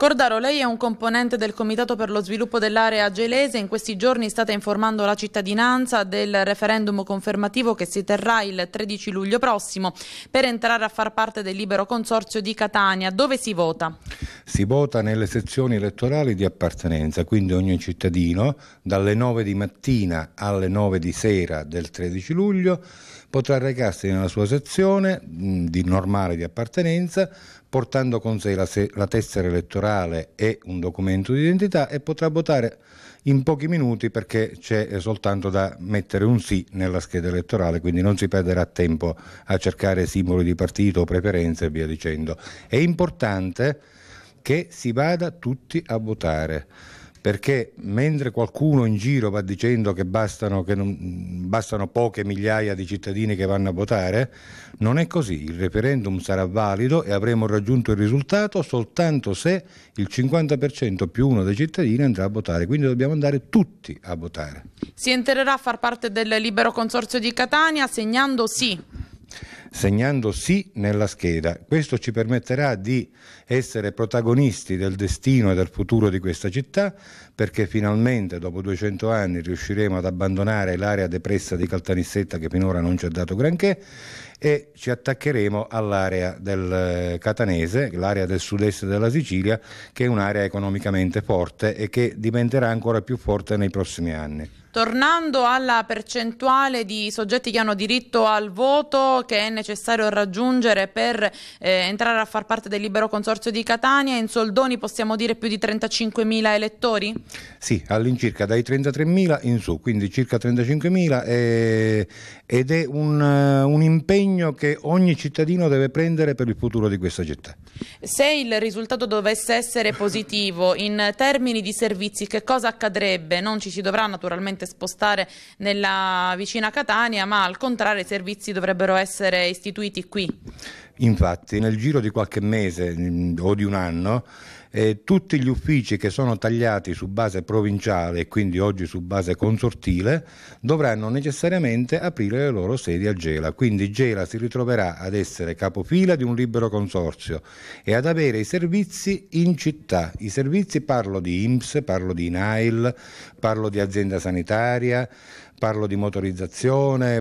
Cordaro, lei è un componente del Comitato per lo sviluppo dell'area gelese. In questi giorni state informando la cittadinanza del referendum confermativo che si terrà il 13 luglio prossimo per entrare a far parte del libero consorzio di Catania. Dove si vota? Si vota nelle sezioni elettorali di appartenenza, quindi ogni cittadino dalle 9 di mattina alle 9 di sera del 13 luglio potrà recarsi nella sua sezione di normale di appartenenza portando con sé la, se la tessera elettorale elettorale e un documento di identità e potrà votare in pochi minuti perché c'è soltanto da mettere un sì nella scheda elettorale, quindi non si perderà tempo a cercare simboli di partito, preferenze e via dicendo. È importante che si vada tutti a votare perché mentre qualcuno in giro va dicendo che, bastano, che non, bastano, poche migliaia di cittadini che vanno a votare, non è così, il referendum sarà valido e avremo raggiunto il risultato soltanto se il 50% più uno dei cittadini andrà a votare, quindi dobbiamo andare tutti a votare. Si entrerà a far parte del libero consorzio di Catania segnando sì segnando sì nella scheda. Questo ci permetterà di essere protagonisti del destino e del futuro di questa città perché finalmente dopo 200 anni riusciremo ad abbandonare l'area depressa di Caltanissetta che finora non ci ha dato granché e ci attaccheremo all'area del eh, Catanese, l'area del sud-est della Sicilia, che è un'area economicamente forte e che diventerà ancora più forte nei prossimi anni. Tornando alla percentuale di soggetti che hanno diritto al voto, che è nel necessario raggiungere per eh, entrare a far parte del libero consorzio di Catania? In soldoni possiamo dire più di 35.000 elettori? Sì, all'incirca dai 33.000 in su, quindi circa 35.000 eh, ed è un, eh, un impegno che ogni cittadino deve prendere per il futuro di questa città. Se il risultato dovesse essere positivo in termini di servizi, che cosa accadrebbe? Non ci si dovrà naturalmente spostare nella vicina Catania, ma al contrario i servizi dovrebbero essere istituiti qui. Infatti, nel giro di qualche mese mm, o di un anno, eh, tutti gli uffici che sono tagliati su base provinciale e quindi oggi su base consortile dovranno necessariamente aprire le loro sedi a Gela. Quindi Gela si ritroverà ad essere capofila di un libero consorzio e ad avere i servizi in città. I servizi parlo di IMSS, parlo di INAIL, parlo di azienda sanitaria, parlo di motorizzazione,